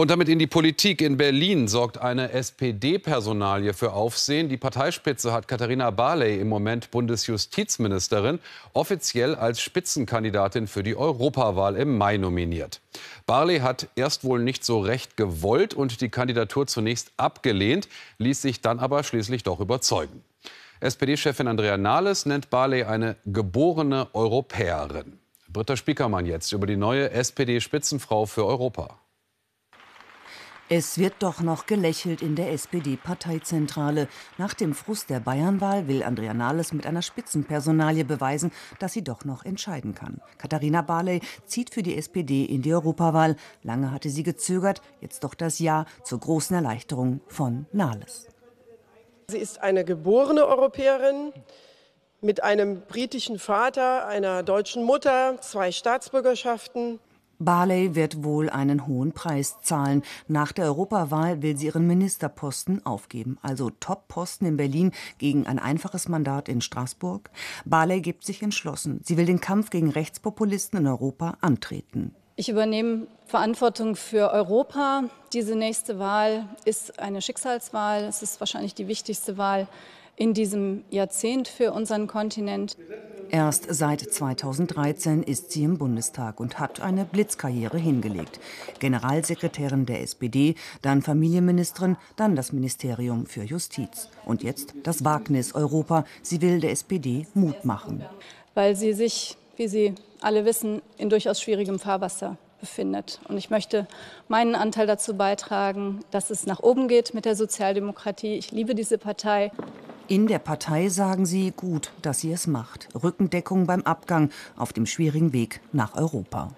Und damit in die Politik. In Berlin sorgt eine SPD-Personalie für Aufsehen. Die Parteispitze hat Katharina Barley im Moment Bundesjustizministerin offiziell als Spitzenkandidatin für die Europawahl im Mai nominiert. Barley hat erst wohl nicht so recht gewollt und die Kandidatur zunächst abgelehnt, ließ sich dann aber schließlich doch überzeugen. SPD-Chefin Andrea Nahles nennt Barley eine geborene Europäerin. Britta Spiekermann jetzt über die neue SPD-Spitzenfrau für Europa. Es wird doch noch gelächelt in der SPD-Parteizentrale. Nach dem Frust der Bayernwahl will Andrea Nahles mit einer Spitzenpersonalie beweisen, dass sie doch noch entscheiden kann. Katharina Barley zieht für die SPD in die Europawahl. Lange hatte sie gezögert, jetzt doch das Ja zur großen Erleichterung von Nahles. Sie ist eine geborene Europäerin mit einem britischen Vater, einer deutschen Mutter, zwei Staatsbürgerschaften. Barley wird wohl einen hohen Preis zahlen. Nach der Europawahl will sie ihren Ministerposten aufgeben. Also Top-Posten in Berlin gegen ein einfaches Mandat in Straßburg. Barley gibt sich entschlossen. Sie will den Kampf gegen Rechtspopulisten in Europa antreten. Ich übernehme Verantwortung für Europa. Diese nächste Wahl ist eine Schicksalswahl. Es ist wahrscheinlich die wichtigste Wahl in diesem Jahrzehnt für unseren Kontinent. Erst seit 2013 ist sie im Bundestag und hat eine Blitzkarriere hingelegt. Generalsekretärin der SPD, dann Familienministerin, dann das Ministerium für Justiz. Und jetzt das Wagnis Europa. Sie will der SPD Mut machen. Weil sie sich, wie Sie alle wissen, in durchaus schwierigem Fahrwasser befindet. Und ich möchte meinen Anteil dazu beitragen, dass es nach oben geht mit der Sozialdemokratie. Ich liebe diese Partei. In der Partei sagen sie, gut, dass sie es macht. Rückendeckung beim Abgang auf dem schwierigen Weg nach Europa.